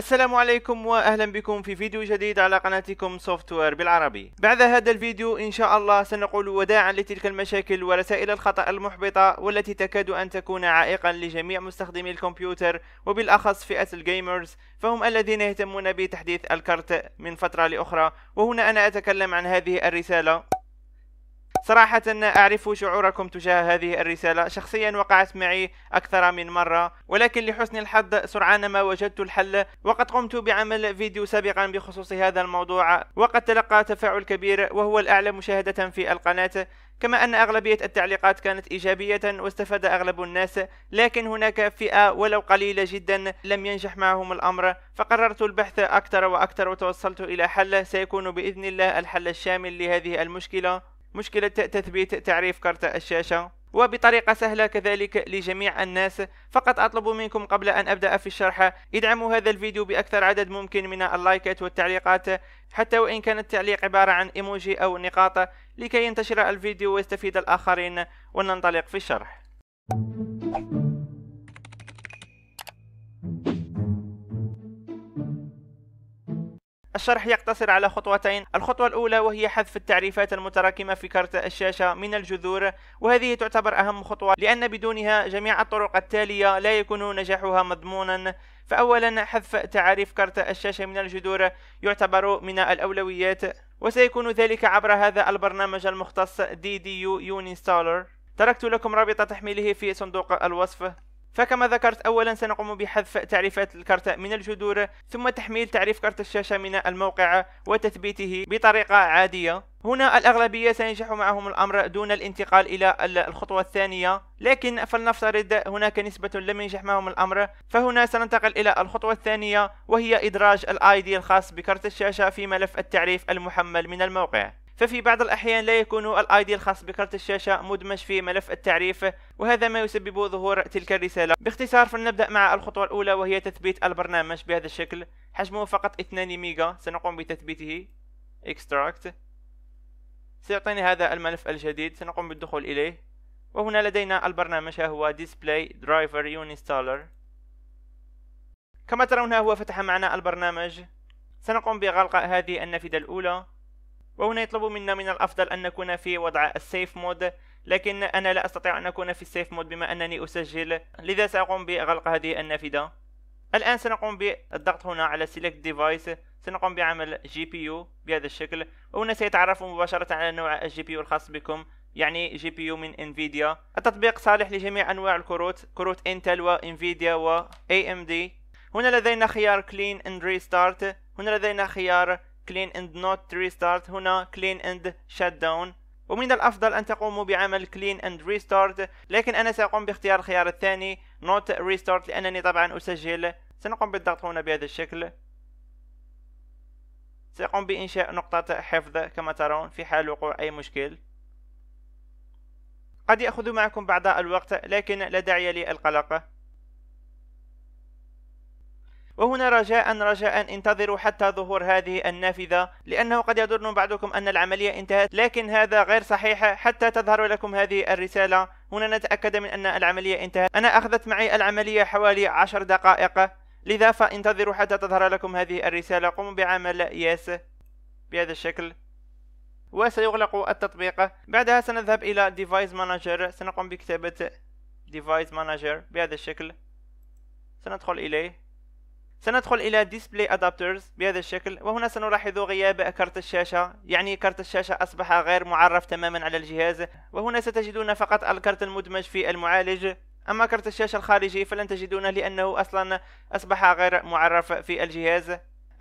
السلام عليكم واهلا بكم في فيديو جديد على قناتكم سوفت وير بالعربي بعد هذا الفيديو ان شاء الله سنقول وداعا لتلك المشاكل ورسائل الخطأ المحبطة والتي تكاد ان تكون عائقا لجميع مستخدمي الكمبيوتر وبالاخص فئة الجيمرز فهم الذين يهتمون بتحديث الكرت من فترة لاخرى وهنا انا اتكلم عن هذه الرسالة صراحة أعرف شعوركم تجاه هذه الرسالة شخصيا وقعت معي أكثر من مرة ولكن لحسن الحظ سرعان ما وجدت الحل وقد قمت بعمل فيديو سابقا بخصوص هذا الموضوع وقد تلقى تفاعل كبير وهو الأعلى مشاهدة في القناة كما أن أغلبية التعليقات كانت إيجابية واستفاد أغلب الناس لكن هناك فئة ولو قليلة جدا لم ينجح معهم الأمر فقررت البحث أكثر وأكثر وتوصلت إلى حل سيكون بإذن الله الحل الشامل لهذه المشكلة مشكلة تثبيت تعريف كارت الشاشة وبطريقة سهلة كذلك لجميع الناس فقط أطلب منكم قبل أن أبدأ في الشرح ادعموا هذا الفيديو بأكثر عدد ممكن من اللايكات والتعليقات حتى وإن كان التعليق عبارة عن إيموجي أو نقاط لكي ينتشر الفيديو ويستفيد الآخرين وننطلق في الشرح الشرح يقتصر على خطوتين الخطوة الأولى وهي حذف التعريفات المتراكمة في كارت الشاشة من الجذور وهذه تعتبر أهم خطوة لأن بدونها جميع الطرق التالية لا يكون نجاحها مضمونا فأولا حذف تعريف كارت الشاشة من الجذور يعتبر من الأولويات وسيكون ذلك عبر هذا البرنامج المختص DDU Uninstaller تركت لكم رابط تحميله في صندوق الوصف فكما ذكرت اولا سنقوم بحذف تعريفات الكارت من الجذور ثم تحميل تعريف كارت الشاشة من الموقع وتثبيته بطريقة عادية هنا الأغلبية سينجح معهم الأمر دون الانتقال إلى الخطوة الثانية لكن فلنفترض هناك نسبة لم ينجح معهم الأمر فهنا سننتقل إلى الخطوة الثانية وهي إدراج الآي دي الخاص بكارت الشاشة في ملف التعريف المحمل من الموقع ففي بعض الأحيان لا يكون الاي دي الخاص بكرت الشاشة مدمج في ملف التعريف وهذا ما يسبب ظهور تلك الرسالة باختصار فلنبدأ مع الخطوة الأولى وهي تثبيت البرنامج بهذا الشكل حجمه فقط 2 ميجا سنقوم بتثبيته extract سيعطيني هذا الملف الجديد سنقوم بالدخول إليه وهنا لدينا البرنامج هو display driver uninstaller كما ترون ها هو فتح معنا البرنامج سنقوم بغلق هذه النافذة الأولى وهنا يطلب منا من الأفضل أن نكون في وضع السيف مود لكن أنا لا أستطيع أن أكون في السيف مود بما أنني أسجل لذا سأقوم بغلق هذه النافذة الآن سنقوم بالضغط هنا على Select Device سنقوم بعمل GPU بهذا الشكل وهنا سيتعرف مباشرة على نوع GPU الخاص بكم يعني جي بي يو من انفيديا التطبيق صالح لجميع انواع الكروت كروت انتل وانفيديا و اي ام دي هنا لدينا خيار كلين اند ريستارت هنا لدينا خيار clean and not restart هنا clean and shut down ومن الأفضل أن تقوموا بعمل clean and restart لكن أنا سأقوم باختيار الخيار الثاني not restart لأنني طبعا أسجل سنقوم بالضغط هنا بهذا الشكل سأقوم بإنشاء نقطة حفظ كما ترون في حال وقوع أي مشكل قد يأخذ معكم بعض الوقت لكن لا داعي للقلق وهنا رجاء رجاء انتظروا حتى ظهور هذه النافذة لأنه قد يظن بعضكم أن العملية انتهت لكن هذا غير صحيح حتى تظهر لكم هذه الرسالة هنا نتأكد من أن العملية انتهت أنا أخذت معي العملية حوالي عشر دقائق لذا فانتظروا حتى تظهر لكم هذه الرسالة قوموا بعمل ياس بهذا الشكل وسيغلق التطبيق بعدها سنذهب إلى Device Manager سنقوم بكتابة Device Manager بهذا الشكل سندخل إليه سندخل إلى Display Adapters بهذا الشكل وهنا سنلاحظ غياب كارت الشاشة يعني كارت الشاشة أصبح غير معرف تماما على الجهاز وهنا ستجدون فقط الكارت المدمج في المعالج أما كارت الشاشة الخارجي فلن تجدونه لأنه أصلا أصبح غير معرف في الجهاز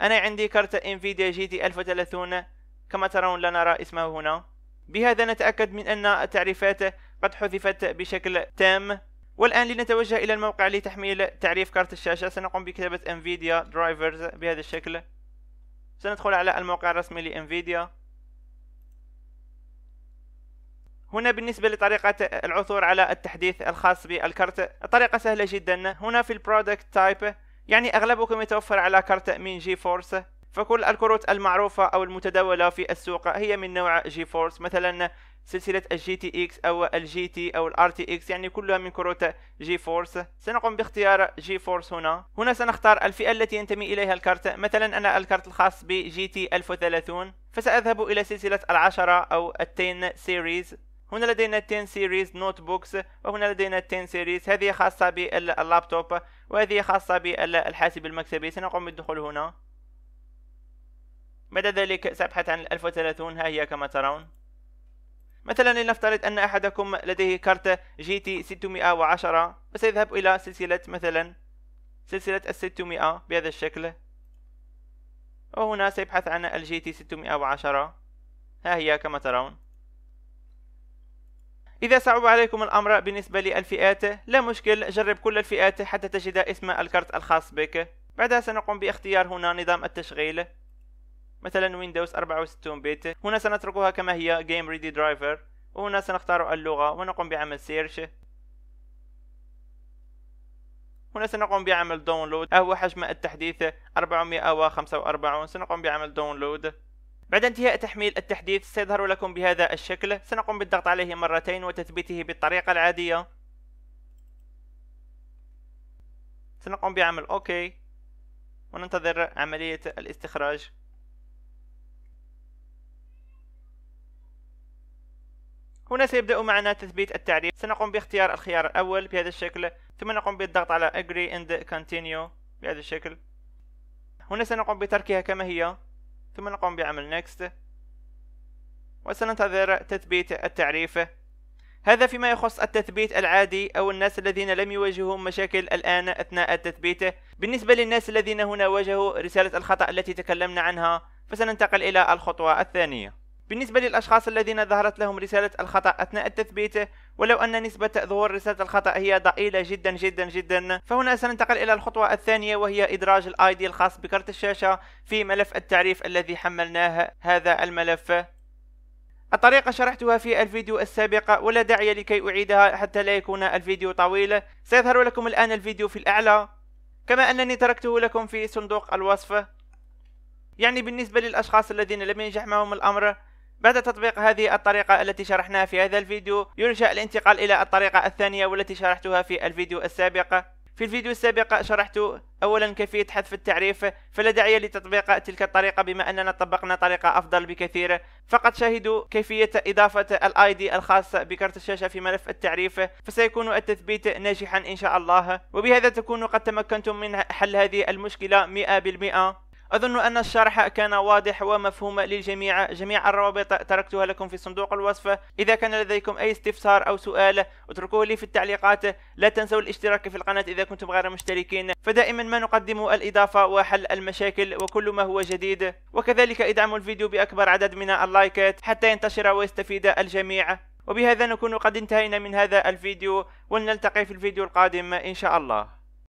أنا عندي كارت انفيديا جي تي 1030 كما ترون لا نرى اسمه هنا بهذا نتأكد من أن التعريفات قد حذفت بشكل تام والآن لنتوجه إلى الموقع لتحميل تعريف كارت الشاشة سنقوم بكتابة انفيديا درايفرز بهذا الشكل سندخل على الموقع الرسمي لانفيديا هنا بالنسبة لطريقة العثور على التحديث الخاص بالكرت الطريقة سهلة جدا هنا في البرودكت تايب يعني أغلبكم يتوفر على كرت من جي فورس فكل الكروت المعروفة أو المتداولة في السوق هي من نوع جي فورس مثلا سلسلة الجي تي اكس او الجي تي او الار تي اكس يعني كلها من كروت جي فورس سنقوم باختيار جي فورس هنا هنا سنختار الفئة التي ينتمي اليها الكارت مثلا انا الكارت الخاص بجي تي 1030 فسأذهب الى سلسلة العشرة او التين سيريز هنا لدينا 10 سيريز نوت بوكس وهنا لدينا 10 سيريز هذه خاصة باللابتوب وهذه خاصة بالحاسب المكتبي سنقوم بالدخول هنا بعد ذلك سأبحث عن 1030 ها هي كما ترون مثلا لنفترض أن أحدكم لديه كارت جي تي 610 فسيذهب إلى سلسلة مثلا سلسلة ال 600 بهذا الشكل وهنا سيبحث عن الجي تي 610 ها هي كما ترون إذا صعب عليكم الأمر بالنسبة للفئات لا مشكل جرب كل الفئات حتى تجد اسم الكارت الخاص بك بعدها سنقوم باختيار هنا نظام التشغيل مثلا ويندوز 64 بيت هنا سنتركها كما هي جيم ريدي درايفر وهنا سنختار اللغة ونقوم بعمل سيرش هنا سنقوم بعمل داونلود هو حجم التحديث 445 سنقوم بعمل داونلود بعد انتهاء تحميل التحديث سيظهر لكم بهذا الشكل سنقوم بالضغط عليه مرتين وتثبيته بالطريقة العادية سنقوم بعمل اوكي وننتظر عملية الاستخراج هنا سيبدأ معنا تثبيت التعريف سنقوم باختيار الخيار الأول بهذا الشكل ثم نقوم بالضغط على Agree and Continue بهذا الشكل هنا سنقوم بتركها كما هي ثم نقوم بعمل Next وسننتظر تثبيت التعريف هذا فيما يخص التثبيت العادي أو الناس الذين لم يواجههم مشاكل الآن أثناء التثبيت بالنسبة للناس الذين هنا واجهوا رسالة الخطأ التي تكلمنا عنها فسننتقل إلى الخطوة الثانية بالنسبة للأشخاص الذين ظهرت لهم رسالة الخطأ أثناء التثبيت ولو أن نسبة ظهور رسالة الخطأ هي ضئيلة جدا جدا جدا فهنا سننتقل إلى الخطوة الثانية وهي إدراج الاي دي الخاص بكرت الشاشة في ملف التعريف الذي حملناه هذا الملف الطريقة شرحتها في الفيديو السابق ولا داعي لكي أعيدها حتى لا يكون الفيديو طويل سيظهر لكم الآن الفيديو في الأعلى كما أنني تركته لكم في صندوق الوصف يعني بالنسبة للأشخاص الذين لم ينجح معهم الأمر بعد تطبيق هذه الطريقة التي شرحناها في هذا الفيديو ينشأ الانتقال إلى الطريقة الثانية والتي شرحتها في الفيديو السابق في الفيديو السابق شرحت أولا كيفية حذف التعريف فلا داعي لتطبيق تلك الطريقة بما أننا طبقنا طريقة أفضل بكثير فقد شاهدوا كيفية إضافة الاي دي الخاص بكرت الشاشة في ملف التعريف فسيكون التثبيت ناجحا إن شاء الله وبهذا تكونوا قد تمكنتم من حل هذه المشكلة 100% أظن أن الشرح كان واضح ومفهوم للجميع جميع الروابط تركتها لكم في صندوق الوصف إذا كان لديكم أي استفسار أو سؤال اتركوه لي في التعليقات لا تنسوا الاشتراك في القناة إذا كنتم غير مشتركين فدائما ما نقدم الإضافة وحل المشاكل وكل ما هو جديد وكذلك ادعموا الفيديو بأكبر عدد من اللايكات حتى ينتشر ويستفيد الجميع وبهذا نكون قد انتهينا من هذا الفيديو ولنلتقي في الفيديو القادم إن شاء الله